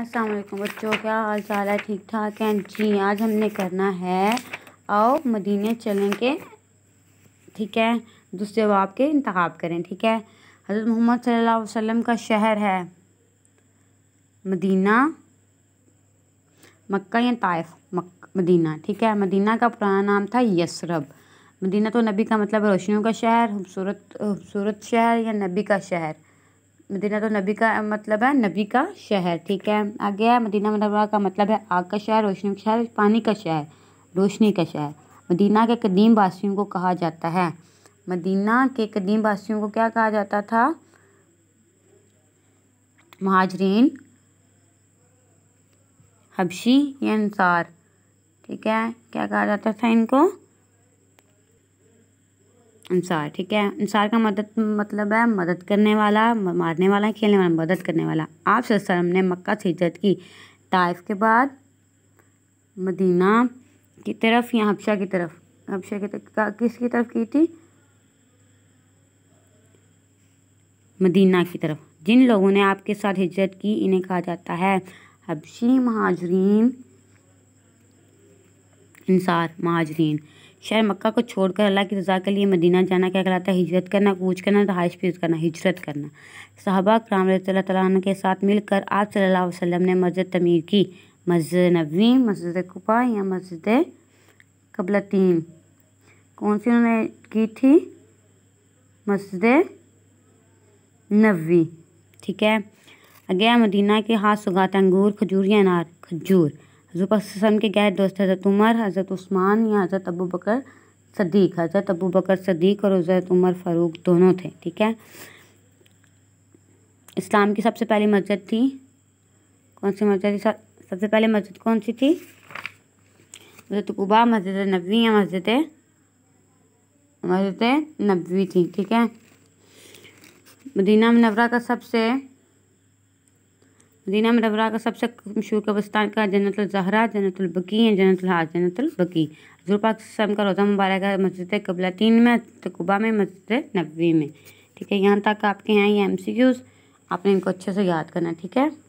अस्सलाम बच्चों क्या हाल चाल है ठीक ठाक हैं जी आज हमने करना है आओ मदीने चलें के ठीक है दूसरे बाप के इंतखब करें ठीक है हज़रत मोहम्मद सल्लल्लाहु अलैहि वसल्लम का शहर है मदीना मक्का या ताइफ मदीना ठीक है मदीना का पुराना नाम था यसरब मदीना तो नबी का मतलब रोशनियों का शहर खूबसूरत खूबसूरत शहर या नबी का शहर मदीना तो नबी का मतलब है नबी का शहर ठीक है आगे है मदीना मनवरा का मतलब है आग का शहर रोशनी का शहर पानी का शहर रोशनी का शहर मदीना के कदीम वासियों को कहा जाता है मदीना के कदीम वासियों को क्या कहा जाता था महाजरीन हबशी या अंसार ठीक है क्या कहा जाता था इनको अनसार ठीक है अनसार का मदद मतलब है मदद करने वाला मारने वाला खेलने वाला मदद करने वाला आप सरम ने मक्का से हिजरत की ताइफ के बाद मदीना की तरफ या हबशा की तरफ हबशा की तरफ किसकी तरफ की थी मदीना की तरफ जिन लोगों ने आपके साथ हिजरत की इन्हें कहा जाता है हबशी महाजरीन इंसार महाजरीन शहर मक्का को छोड़कर अल्लाह की रजा के लिए मदीना जाना क्या कहलाता है हिजरत करना कूच करना रहाइश पेश करना हिजरत करना साहबा कराम तैन के साथ मिलकर आप सल्ला वसम ने मस्जिद तमीर की मस्जिद नबी मस्जिद कुपा या मस्जिद कबलतीन कौन सी उन्होंने की थी मस्जिद नबी ठीक है अगया मदीना के हाथ सुगाते अंगूर खजूर या अनार खजूर जुल्फ़ासन के गैर दोस्त हज़रत उमर हज़रत उस्मान या हज़रत अबू बकर सदीक हज़रत अबू बकर सदीक और हज़रत उमर फ़ारूक दोनों थे ठीक है इस्लाम की सबसे पहली मस्जिद थी कौन सी मस्जिद थी सबसे पहले मस्जिद कौन सी थी मस्जिद कुबा मस्जिद नबी या मस्जिद मस्जिद नबी थी ठीक है मदीना मनवरा का सबसे मदीना में रबरा का सबसे मशहूर कब्रस्तान का जन्नतल जहरा जन्नतल बकी है जन्नतल हाज जन्नतल बकी हजूर पाक सम का रोज़ा मुबारक है मस्जिद तीन में तकुबा में मस्जिद नबी में ठीक है यहाँ तक आपके यहाँ ये एम सी क्यूज़ आपने इनको अच्छे से याद करना ठीक है